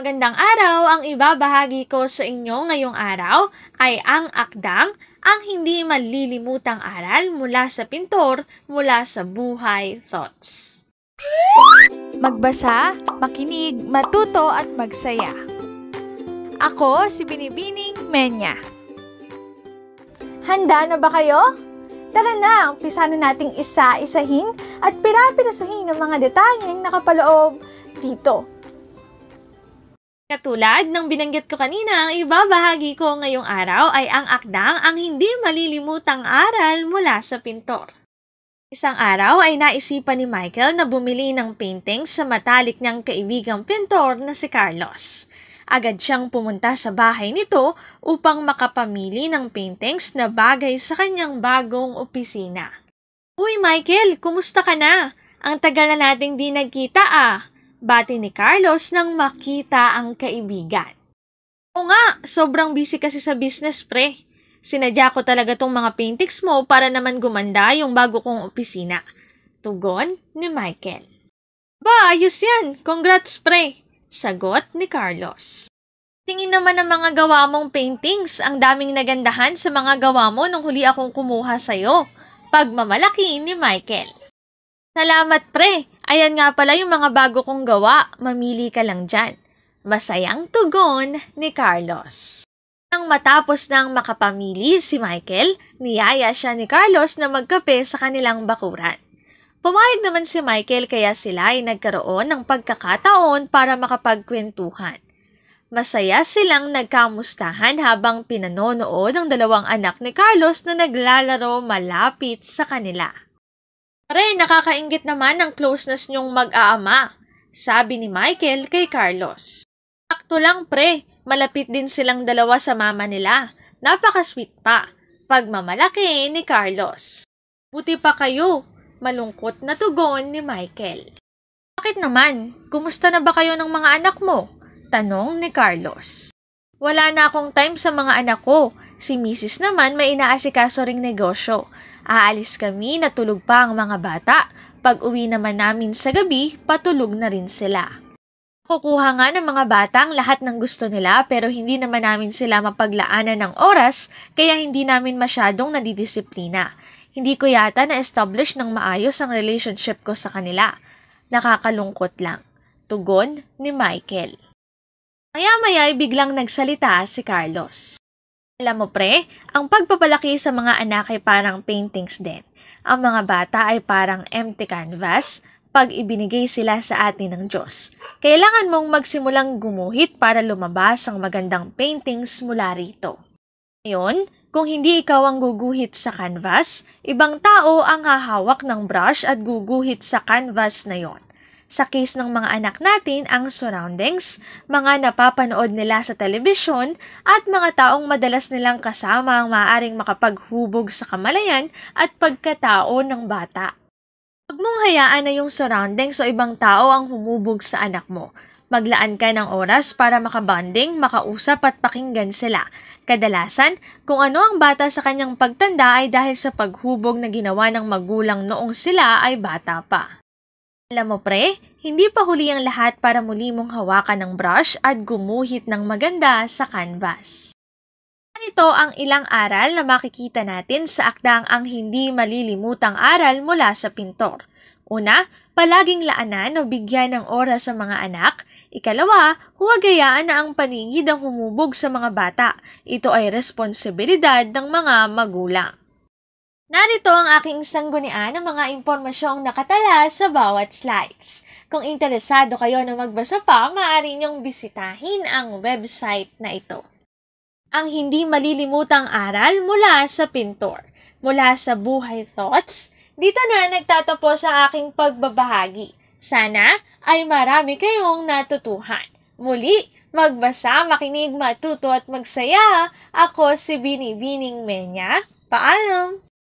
Magandang araw! Ang ibabahagi ko sa inyo ngayong araw ay ang akdang ang hindi malilimutang aral mula sa pintor mula sa buhay thoughts. Magbasa, makinig, matuto at magsaya. Ako si Binibining Menya. Handa na ba kayo? Tara na, umpisa na nating isa-isahin at pirapirasuhin ang mga detalyeng nakapaloob dito Katulad ng binanggit ko kanina, ang ibabahagi ko ngayong araw ay ang akdang ang hindi malilimutang aral mula sa pintor. Isang araw ay naisipan ni Michael na bumili ng painting sa matalik niyang kaibigang pintor na si Carlos. Agad siyang pumunta sa bahay nito upang makapamili ng paintings na bagay sa kanyang bagong opisina. Uy Michael, kumusta ka na? Ang tagal na nating di nagkita ah. Bati ni Carlos nang makita ang kaibigan. O nga, sobrang busy kasi sa business pre. Sinadya ko talaga tong mga paintings mo para naman gumanda yung bago kong opisina. Tugon ni Michael. Ba, ayos yan. Congrats pre. Sagot ni Carlos. Tingin naman ng mga gawa mong paintings, ang daming nagandahan sa mga gawa mo nung huli akong kumuha sa'yo. Pagmamalaki ni Michael. Salamat pre, Ayan nga pala yung mga bago kong gawa, mamili ka lang dyan. Masayang tugon ni Carlos. Nang matapos ng makapamili si Michael, niyaya siya ni Carlos na magkape sa kanilang bakuran. Pumayag naman si Michael kaya sila ay nagkaroon ng pagkakataon para makapagkwentuhan. Masaya silang nagkamustahan habang pinanonood ang dalawang anak ni Carlos na naglalaro malapit sa kanila. Aray, nakakaingit naman ang closeness niyong mag-aama, sabi ni Michael kay Carlos. Sakto lang pre, malapit din silang dalawa sa mama nila. Napaka-sweet pa. Pagmamalaki ni Carlos. Buti pa kayo, malungkot na tugon ni Michael. Bakit naman? Kumusta na ba kayo ng mga anak mo? Tanong ni Carlos. Wala na akong time sa mga anak ko. Si Mrs. naman may inaasikaso ring negosyo. Aalis kami, natulog pa ang mga bata. Pag uwi naman namin sa gabi, patulog na rin sila. Kukuha nga ng mga bata ang lahat ng gusto nila pero hindi naman namin sila mapaglaanan ng oras kaya hindi namin masyadong nadidisiplina. Hindi ko yata na-establish ng maayos ang relationship ko sa kanila. Nakakalungkot lang. Tugon ni Michael. Maya-maya ay biglang nagsalita si Carlos. Alam mo pre, ang pagpapalaki sa mga anak ay parang paintings din. Ang mga bata ay parang empty canvas pag ibinigay sila sa atin ng Diyos. Kailangan mong magsimulang gumuhit para lumabas ang magandang paintings mula rito. Ngayon, kung hindi ikaw ang guguhit sa canvas, ibang tao ang hahawak ng brush at guguhit sa canvas na yon. Sa case ng mga anak natin, ang surroundings, mga napapanood nila sa telebisyon, at mga taong madalas nilang kasama ang maaaring makapaghubog sa kamalayan at pagkatao ng bata. Huwag mong hayaan na yung surroundings o ibang tao ang humubog sa anak mo. Maglaan ka ng oras para makabonding, makausap at pakinggan sila. Kadalasan, kung ano ang bata sa kanyang pagtanda ay dahil sa paghubog na ginawa ng magulang noong sila ay bata pa. Alam mo pre, hindi pa huli ang lahat para muli mong hawakan ng brush at gumuhit ng maganda sa canvas. Ito ang ilang aral na makikita natin sa akdang ang hindi malilimutang aral mula sa pintor. Una, palaging laanan o bigyan ng oras sa mga anak. Ikalawa, huwag hayaan na ang paligid ang humubog sa mga bata. Ito ay responsibilidad ng mga magulang. Narito ang aking sanggunian ng mga impormasyong nakatala sa bawat slides. Kung interesado kayo na magbasa pa, maaari niyong bisitahin ang website na ito. Ang hindi malilimutang aral mula sa pintor, mula sa buhay thoughts, dito na nagtatapos ang aking pagbabahagi. Sana ay marami kayong natutuhan. Muli, magbasa, makinig, matuto at magsaya. Ako si Binibining Menya. Paalam!